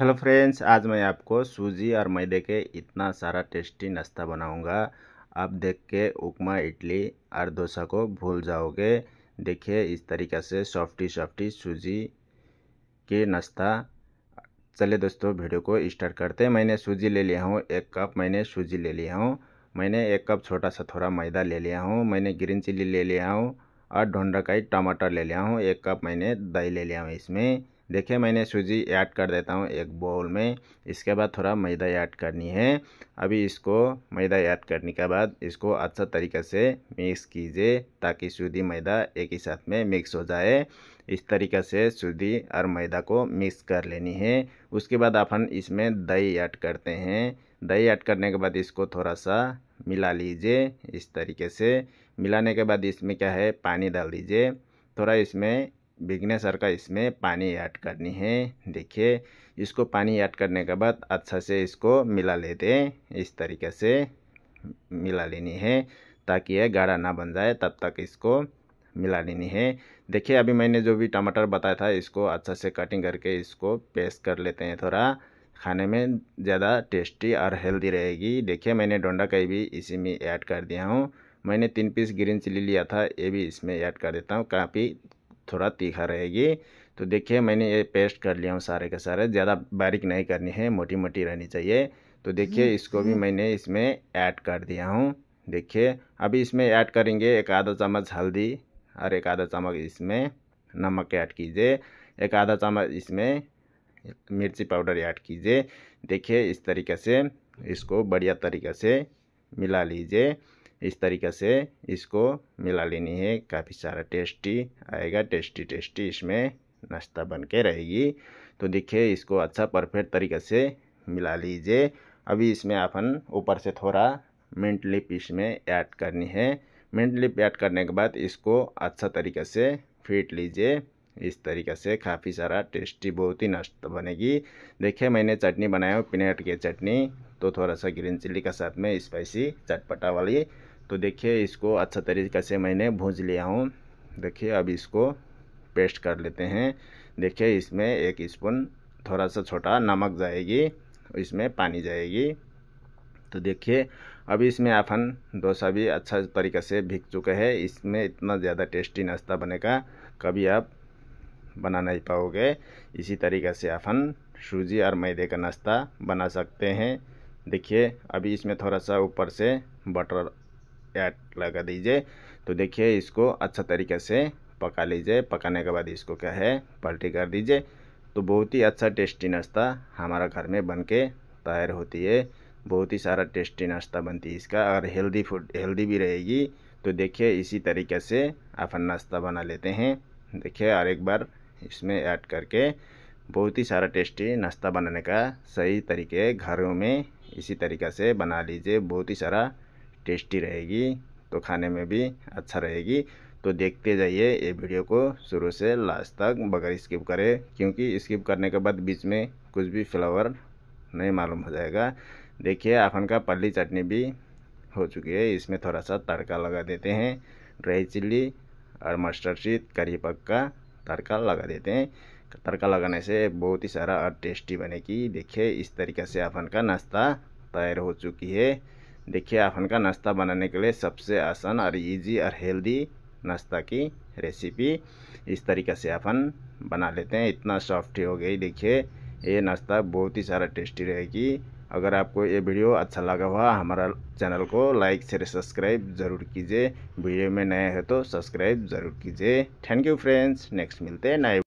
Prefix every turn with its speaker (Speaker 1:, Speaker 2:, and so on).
Speaker 1: Hello friends आज मैं आपको सूजी और मैदे के इतना सारा टेस्टी नाश्ता बनाऊंगा आप देख के उपमा इडली और डोसा को भूल जाओगे देखिए इस तरीक़े से सॉफ्टी सॉफ्टी सूजी के नाश्ता चले दोस्तों वीडियो को स्टार्ट करते हैं मैंने सूजी ले लिया हूँ एक कप मैंने सूजी ले लिया हूँ मैंने एक कप छोटा सा थोड़ा मैदा ले लिया हूँ मैंने ग्रीन चिली ले लिया हूँ और ढोंडकाई टमाटर ले लिया हूँ एक कप मैंने दही ले लिया हूँ इसमें देखिए मैंने सूजी ऐड कर देता हूँ एक बाउल में इसके बाद थोड़ा मैदा ऐड करनी है अभी इसको मैदा ऐड करने के बाद इसको अच्छा तरीके से मिक्स कीजिए ताकि सूजी मैदा एक ही साथ में मिक्स हो जाए इस तरीके से सूजी और मैदा को मिक्स कर लेनी है उसके बाद अपन इसमें दही ऐड करते हैं दही ऐड करने के बाद इसको थोड़ा सा मिला लीजिए इस तरीके से मिलाने के बाद इसमें क्या है पानी डाल दीजिए थोड़ा इसमें बिगने सर का इसमें पानी ऐड करनी है देखिए इसको पानी ऐड करने के बाद अच्छा से इसको मिला लेते हैं इस तरीके से मिला लेनी है ताकि यह गाढ़ा ना बन जाए तब तक इसको मिला लेनी है देखिए अभी मैंने जो भी टमाटर बताया था इसको अच्छा से कटिंग करके इसको पेस्ट कर लेते हैं थोड़ा खाने में ज़्यादा टेस्टी और हेल्दी रहेगी देखिए मैंने डोंडा कई भी इसी में ऐड कर दिया हूँ मैंने तीन पीस ग्रीन चिली लिया था ये भी इसमें ऐड कर देता हूँ काफ़ी थोड़ा तीखा रहेगी तो देखिए मैंने ये पेस्ट कर लिया हूँ सारे के सारे ज़्यादा बारीक नहीं करनी है मोटी मोटी रहनी चाहिए तो देखिए हम्म, इसको भी हम्म। मैंने इसमें ऐड कर दिया हूँ देखिए अभी इसमें ऐड करेंगे एक आधा चम्मच हल्दी और एक आधा चम्मच इसमें नमक ऐड कीजिए एक आधा चम्मच इसमें मिर्ची पाउडर ऐड कीजिए देखिए इस तरीके से इसको बढ़िया तरीके से मिला लीजिए इस तरीके से इसको मिला लेनी है काफ़ी सारा टेस्टी आएगा टेस्टी टेस्टी इसमें नाश्ता बन के रहेगी तो देखिए इसको अच्छा परफेक्ट तरीके से मिला लीजिए अभी इसमें अपन ऊपर से थोड़ा मिंट लिप इसमें ऐड करनी है मिंट लिप ऐड करने के बाद इसको अच्छा तरीके से फीट लीजिए इस तरीके से काफ़ी सारा टेस्टी बहुत ही नाश्ता बनेगी देखिए मैंने चटनी बनाया हूँ पीनट की चटनी तो थोड़ा सा ग्रीन चिल्ली के साथ में स्पाइसी चटपटा वाली तो देखिए इसको अच्छा तरीके से मैंने भूज लिया हूँ देखिए अब इसको पेस्ट कर लेते हैं देखिए इसमें एक स्पून थोड़ा सा छोटा नमक जाएगी इसमें पानी जाएगी तो देखिए अभी इसमें आपन डोसा भी अच्छा तरीके से भीग चुके हैं इसमें इतना ज़्यादा टेस्टी नाश्ता बनेगा कभी आप बना नहीं पाओगे इसी तरीके से आपन सूजी और मैदे का नाश्ता बना सकते हैं देखिए अभी इसमें थोड़ा सा ऊपर से बटर ऐड लगा दीजिए तो देखिए इसको अच्छा तरीके से पका लीजिए पकाने के बाद इसको क्या है पलटी कर दीजिए तो बहुत ही अच्छा टेस्टी नाश्ता हमारा घर में बन के तैयार होती है बहुत ही सारा टेस्टी नाश्ता बनती है इसका अगर हेल्दी फूड हेल्दी भी रहेगी तो देखिए इसी तरीके से अपन नाश्ता बना लेते हैं देखिए और एक बार इसमें ऐड करके बहुत ही सारा टेस्टी नाश्ता बनाने का सही तरीके घरों में इसी तरीके से बना लीजिए बहुत ही सारा टेस्टी रहेगी तो खाने में भी अच्छा रहेगी तो देखते जाइए ये वीडियो को शुरू से लास्ट तक बगैर स्किप करें क्योंकि स्किप करने के बाद बीच में कुछ भी फ्लेवर नहीं मालूम हो जाएगा देखिए आखन का पल्ली चटनी भी हो चुकी है इसमें थोड़ा सा तड़का लगा देते हैं ड्राई चिल्ली और मस्टर्ड सीट करी पक्का तड़का लगा देते हैं तड़का लगाने से बहुत ही सारा और टेस्टी बनेगी देखिए इस तरीके से आपन का नाश्ता तैयार हो चुकी है देखिए आपन का नाश्ता बनाने के लिए सबसे आसान और इजी और हेल्दी नाश्ता की रेसिपी इस तरीके से आपन बना लेते हैं इतना सॉफ्ट हो गई देखिए ये नाश्ता बहुत ही सारा टेस्टी रहेगी अगर आपको ये वीडियो अच्छा लगा हुआ हमारा चैनल को लाइक शेयर सब्सक्राइब ज़रूर कीजिए वीडियो में नए हैं तो सब्सक्राइब ज़रूर कीजिए थैंक यू फ्रेंड्स नेक्स्ट मिलते हैं नए